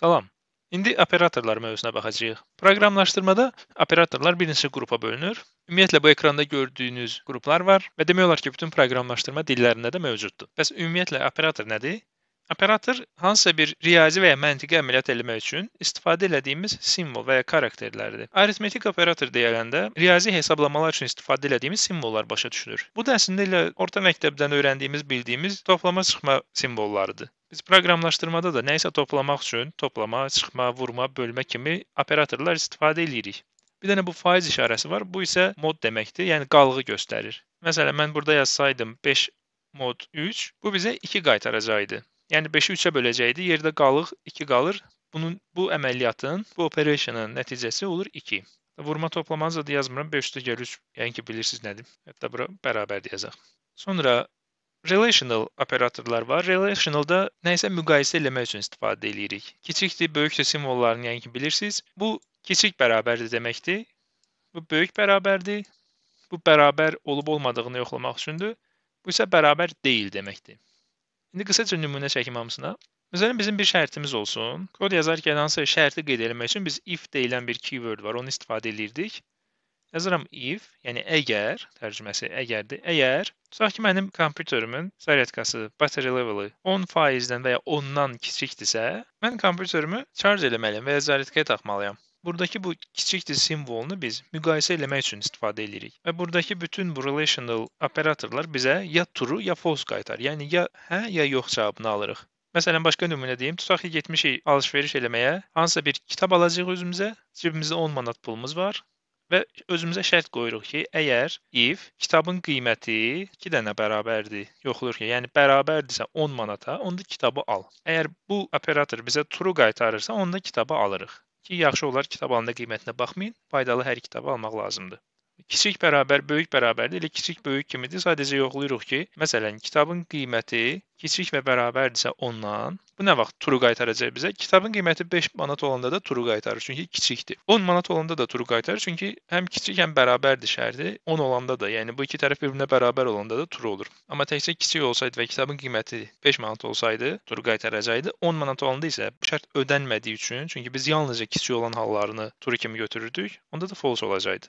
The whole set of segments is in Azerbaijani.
Salam. İndi operatorlar mövzusuna baxacağıq. Proqramlaşdırmada operatorlar bir neçə qrupa bölünür. Ümumiyyətlə bu ekranda gördüyünüz qruplar var və demək olar ki, bütün proqramlaşdırma dillərində də mövcuddur. Bəs ümumiyyətlə operator nədir? Operator hansısa bir riyazi və ya məntiqi əməliyyat eləmək üçün istifadə etdiyimiz simvol və ya xarakterlərdir. Aritmetik operator deyiləndə riyazi hesablamalar üçün istifadə etdiyimiz simvollar başa düşülür. Bu da əslində elə orta məktəbdən öyrəndiyimiz, bildiyimiz toplama çıxma simvollarıdır. Biz proqramlaşdırmada da nəyisə toplamaq üçün toplama, çıxma, vurma, bölmə kimi operatorlar istifadə edirik. Bir dənə bu faiz işarəsi var. Bu isə mod deməkdir, yəni qalğı göstərir. Məsələn, mən burada yazsaydım 5 mod 3, bu bizə 2 qaytaracaqdı. Yəni 5-i 3-ə böləcəkdi, yerdə qalıq 2 qalır. Bunun bu əməliyyatın, bu operationın nəticəsi olur 2. Vurma toplamanızı da yazmıram. 5 üstə gəlir 3. Yəni ki, bilirsiniz nədir. Hətta bura bərabər deyəcək. Sonra Relational operatorlar var. Relationalda nəyisə müqayisə eləmək üçün istifadə eləyirik. Kiçikdir, böyükdür simvollarını yəni ki, bilirsiniz. Bu kiçik bərabərdir deməkdir. Bu böyük bərabərdir. Bu bərabər olub-olmadığını yoxlamaq üçündür. Bu isə bərabər deyil deməkdir. İndi qısaca nümunə çəkim hamısına. Məsələn, bizim bir şərtimiz olsun. Kod yazarkən hansısa şərti qeyd etmək üçün biz if deyilən bir keyword var, onu istifadə edirdik. Yazıram if, yəni əgər, tərcüməsi əgərdir. Əgər, tutaq ki, mənim kompüterimin zaryadkası, battery leveli 10%-dən və ya 10-dan kiçikdirsə, mən kompüterimi şarj eləməliyəm və ya zaryadkaya taxmalıyam. Buradakı bu kiçikdir simvolunu biz müqayisə eləmək üçün istifadə edirik. Və buradakı bütün bu relational operatorlar bizə ya true ya false qaytar. Yəni ya hə ya yox cavabını alırıq. Məsələn, başqa nümunə deyim. Tutaq ki, getmişik alış-veriş eləməyə, hansısa bir kitab alacağıq özümüzə. Cibimizdə 10 manat pulumuz var Və özümüzə şərt qoyuruq ki, əgər if kitabın qiyməti 2 dənə bərabərdir, yoxlur ki, yəni bərabərdirsə 10 manata, onda kitabı al. Əgər bu operator bizə true qaytarırsa, onda kitabı alırıq. Ki yaxşı olar kitab alanda qiymətinə baxmayın, faydalı hər kitabı almaq lazımdır. Kiçik bərabər böyük bərabərdir. Elə kiçik böyük kimidir. Sadəcə yoxlayırıq ki, məsələn, kitabın qiyməti kiçik və bərabərdirsə 10-dan, Bu nə vaxt turu qaytaracaq bizə? Kitabın qiyməti 5 manat olanda da turu qaytarır, çünki kiçikdir. 10 manat olanda da turu qaytarır, çünki həm kiçik, həm bərabərdir şərti. 10 olanda da, yəni bu iki tərəf bir-birinə bərabər olanda da turu olur. Amma təkcə kiçik olsaydı və kitabın qiyməti 5 manat olsaydı, turu qaytaracaqdı. 10 manat olanda isə bu şərt ödənmədiyi üçün, çünki biz yalnızca kiçik olan hallarını turu kimi götürürdük, onda da false olacaqdı.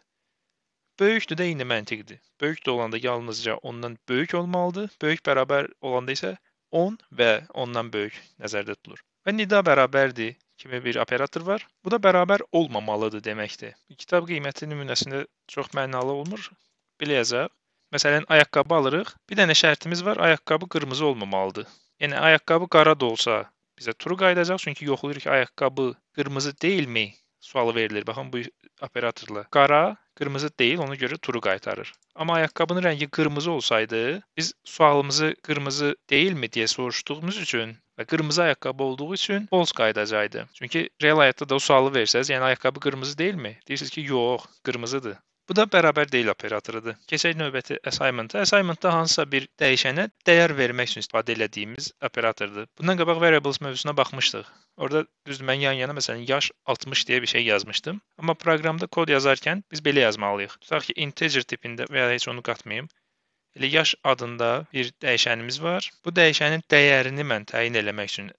Böyükdür də eyni məntiqdir. Böyük də olanda yalnızca ondan böyük olmalıdır. Böyük bərabər olanda isə 10 və ondan böyük nəzərdə tutulur. Və nida bərabərdir kimi bir operator var. Bu da bərabər olmamalıdır deməkdir. Kitab qiyməti nümunəsində çox mənalı olmur. Biləcək. Məsələn, ayaqqabı alırıq. Bir dənə şərtimiz var, ayaqqabı qırmızı olmamalıdır. Yəni ayaqqabı qara da olsa bizə true qayıdacaq, çünki yoxlayırıq ayaqqabı qırmızı deyilmi sualı verilir. Baxın bu operatorla. Qara Kırmızı değil ona göre turu qaytarır. Amma ayaqqabının rəngi qırmızı olsaydı, biz sualımızı qırmızı deyilmi deyə soruşduğumuz üçün və qırmızı ayaqqabı olduğu üçün false qayıdacaqdı. Çünki real həyatda da o sualı versəz, yəni ayaqqabı qırmızı deyilmi? Deyirsiniz ki, yox, qırmızıdır. Bu da bərabər deyil operatorudur. Keçək növbəti assignment-a. Assignment da hansısa bir dəyişənə dəyər vermək üçün istifadə etdiyimiz operatordur. Bundan qabaq variables mövzusuna baxmışdıq. Orada düzdür mən yan-yana məsələn yaş 60 deyə bir şey yazmışdım. Amma proqramda kod yazarkən biz belə yazmalıyıq. Tutaq ki integer tipində və ya heç onu qatmayım. Elə yaş adında bir dəyişənimiz var. Bu dəyişənin dəyərini mən təyin etmək üçün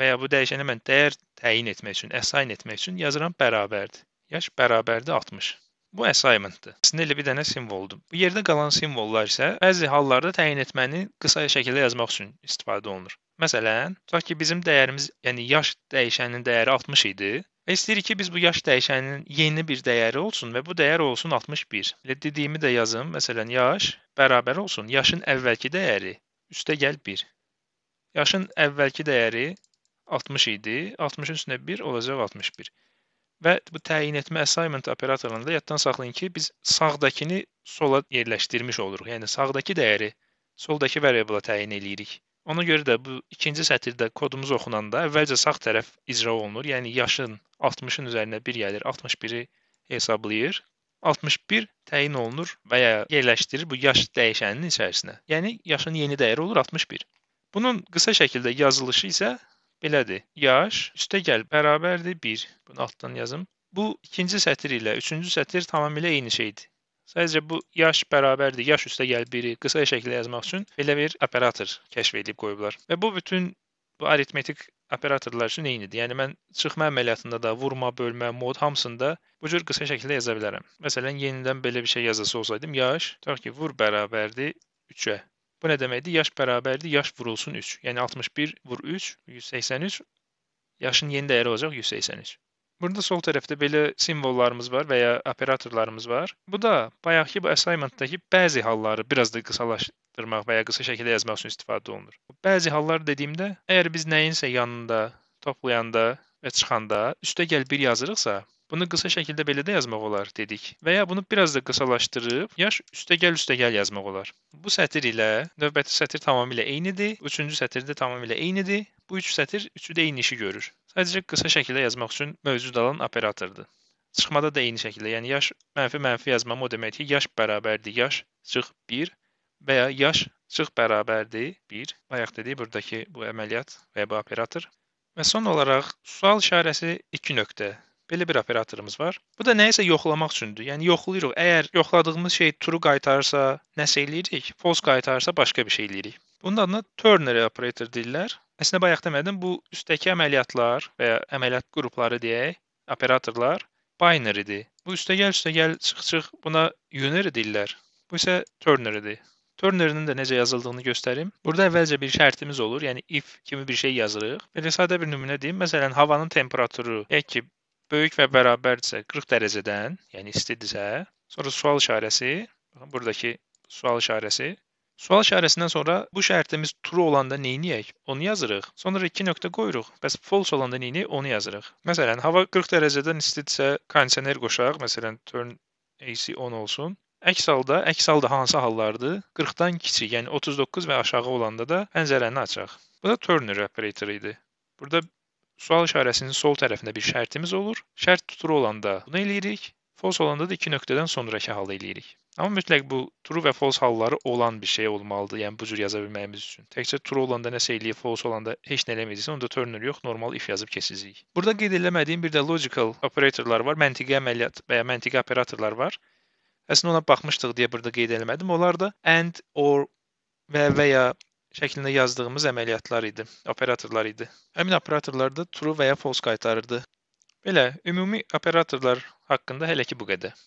və ya bu dəyişənə mən dəyər təyin etmək üçün, assign etmək üçün yazıram bərabərdir. Yaş bərabərdir 60. Bu assignment'dır. Sinirli bir dənə simvoldur. Yerdə qalan simvollar isə bəzi hallarda təyin etməni qısa şəkildə yazmaq üçün istifadə olunur. Məsələn, tutaq ki, bizim dəyərimiz, yəni yaş dəyişəninin dəyəri 60 idi. Və istəyirik ki, biz bu yaş dəyişəninin yeni bir dəyəri olsun və bu dəyər olsun 61. Elə dediyimi də yazım. Məsələn, yaş bərabər olsun yaşın əvvəlki dəyəri üstə gəl 1. Yaşın əvvəlki dəyəri 60 idi. 60-ın üstünə 1 olacaq 61 və bu təyin etmə assignment operatorunda yaddan saxlayın ki, biz sağdakını sola yerləşdirmiş oluruq. Yəni sağdakı dəyəri soldakı variabla təyin eləyirik. Ona görə də bu ikinci sətirdə kodumuz oxunanda əvvəlcə sağ tərəf icra olunur. Yəni yaşın 60-ın üzərinə 1 gəlir, 61-i hesablayır. 61 təyin olunur və ya yerləşdirir bu yaş dəyişəninin içərisinə. Yəni yaşın yeni dəyəri olur 61. Bunun qısa şəkildə yazılışı isə belədir. Yaş üstə gəl bərabərdir 1. Bunu altdan yazım. Bu ikinci sətir ilə üçüncü sətir tamamilə eyni şeydir. Sadəcə bu yaş bərabərdir, yaş üstə gəl 1-i qısa şəkildə yazmaq üçün belə bir operator kəşf edib qoyublar. Və bu bütün bu aritmetik operatorlar üçün eynidir. Yəni mən çıxma əməliyyatında da, vurma, bölmə, mod hamısında bu cür qısa şəkildə yaza bilərəm. Məsələn, yenidən belə bir şey yazası olsaydım, yaş tutaq ki, vur bərabərdir 3-ə. Bu nə deməkdir? Yaş bərabərdir, yaş vurulsun 3. Yəni 61 vur 3, 183. Yaşın yeni dəyəri olacaq 183. Burada sol tərəfdə belə simvollarımız var və ya operatorlarımız var. Bu da bayaqki bu assignmentdakı bəzi halları biraz da qısalaşdırmaq və ya qısa şəkildə yazmaq üçün istifadə olunur. Bəzi hallar dediyimdə, əgər biz nəyinsə yanında toplayanda və çıxanda üstə gəl 1 yazırıqsa, Bunu qısa şəkildə belə də yazmaq olar dedik. Və ya bunu biraz da qısalaşdırıb yaş üstəgəl üstəgəl yazmaq olar. Bu sətr ilə növbəti sətr tamamilə eynidir. Üçüncü sətr də tamamilə eynidir. Bu üç sətr üçü də eyni işi görür. Sadəcə qısa şəkildə yazmaq üçün mövcud olan operatordur. Çıxmada da eyni şəkildə, yəni yaş mənfi mənfi yazmam o deməkdir ki, yaş bərabərdir yaş çıx 1 və ya yaş çıx bərabərdir 1. Bayaq dedik buradakı bu əməliyyat və ya bu operator. Və son olaraq sual işarəsi 2 nöqtə Belə bir operatorumuz var. Bu da nəyisə yoxlamaq üçündür. Yəni yoxlayırıq. Əgər yoxladığımız şey true qaytarsa, nəsə eləyirik. False qaytarsa başqa bir şey eləyirik. Bunun adına ternary operator deyirlər. Əslində bayaq demədim, bu üstdəki əməliyyatlar və ya əməliyyat qrupları deyək, operatorlar binary-dir. Bu üstəgəl üstəgəl çıx-çıx buna unary deyirlər. Bu isə ternary-dir. Ternary-nin də necə yazıldığını göstərim. Burada əvvəlcə bir şərtimiz olur, yəni if kimi bir şey yazırıq. Belə sadə bir nümunə deyim. Məsələn, havanın temperaturu, deyək ki, böyük və bərabərdirsə 40 dərəcədən, yəni istidirsə, sonra sual işarəsi, baxın buradakı sual işarəsi Sual işarəsindən sonra bu şərtimiz true olanda neyniyək? Onu yazırıq. Sonra 2 nöqtə qoyuruq. Bəs false olanda neyniyək? Onu yazırıq. Məsələn, hava 40 dərəcədən istidirsə, kondisioner qoşaq, məsələn, turn AC 10 olsun. Əks halda, əks halda hansı hallardır? 40-dan kiçik, yəni 39 və aşağı olanda da pəncərəni açaq. Bu da turner operator idi. Burada Sual işarəsinin sol tərəfində bir şərtimiz olur. Şərt true olanda bunu eləyirik, false olanda da iki nöqtədən sonrakı halı eləyirik. Amma mütləq bu true və false halları olan bir şey olmalıdır, yəni bu cür yaza bilməyimiz üçün. Təkcə true olanda nəsə eləyib, false olanda heç nə eləməyəcəksə, onda turner yox, normal if yazıb keçəcəyik. Burada qeyd eləmədiyim bir də logical operatorlar var, məntiqi əməliyyat və ya məntiqi operatorlar var. Əslində ona baxmışdıq deyə burada qeyd eləmədim. Onlar da and, or və və ya şəklində yazdığımız əməliyyatlar idi, operatorlar idi. Həmin operatorlar da true və ya false qaytarırdı. Belə ümumi operatorlar haqqında hələ ki bu qədər.